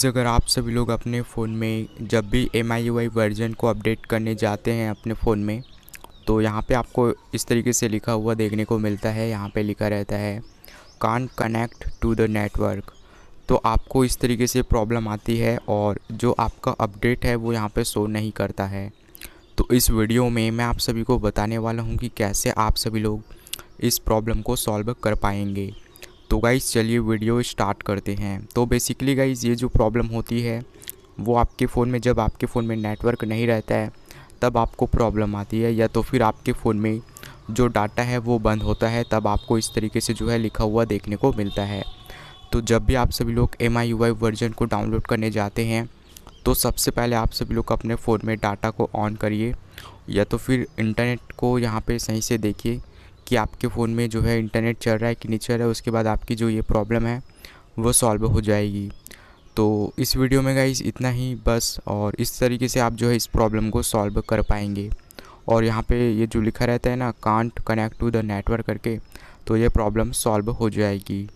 से अगर आप सभी लोग अपने फ़ोन में जब भी एम आई वाई वर्जन को अपडेट करने जाते हैं अपने फ़ोन में तो यहाँ पे आपको इस तरीके से लिखा हुआ देखने को मिलता है यहाँ पे लिखा रहता है can't connect to the network तो आपको इस तरीके से प्रॉब्लम आती है और जो आपका अपडेट है वो यहाँ पे शो नहीं करता है तो इस वीडियो में मैं आप सभी को बताने वाला हूँ कि कैसे आप सभी लोग इस प्रॉब्लम को सॉल्व कर पाएंगे तो गाइज़ चलिए वीडियो स्टार्ट करते हैं तो बेसिकली गाइज़ ये जो प्रॉब्लम होती है वो आपके फ़ोन में जब आपके फ़ोन में नेटवर्क नहीं रहता है तब आपको प्रॉब्लम आती है या तो फिर आपके फ़ोन में जो डाटा है वो बंद होता है तब आपको इस तरीके से जो है लिखा हुआ देखने को मिलता है तो जब भी आप सभी लोग एम आई वर्जन को डाउनलोड करने जाते हैं तो सबसे पहले आप सभी लोग अपने फ़ोन में डाटा को ऑन करिए या तो फिर इंटरनेट को यहाँ पे सही से देखिए कि आपके फ़ोन में जो है इंटरनेट चल रहा है कि नहीं चल रहा है उसके बाद आपकी जो ये प्रॉब्लम है वो सॉल्व हो जाएगी तो इस वीडियो में गाइज इतना ही बस और इस तरीके से आप जो है इस प्रॉब्लम को सॉल्व कर पाएंगे और यहाँ पे ये जो लिखा रहता है ना can't connect to the network करके तो ये प्रॉब्लम सॉल्व हो जाएगी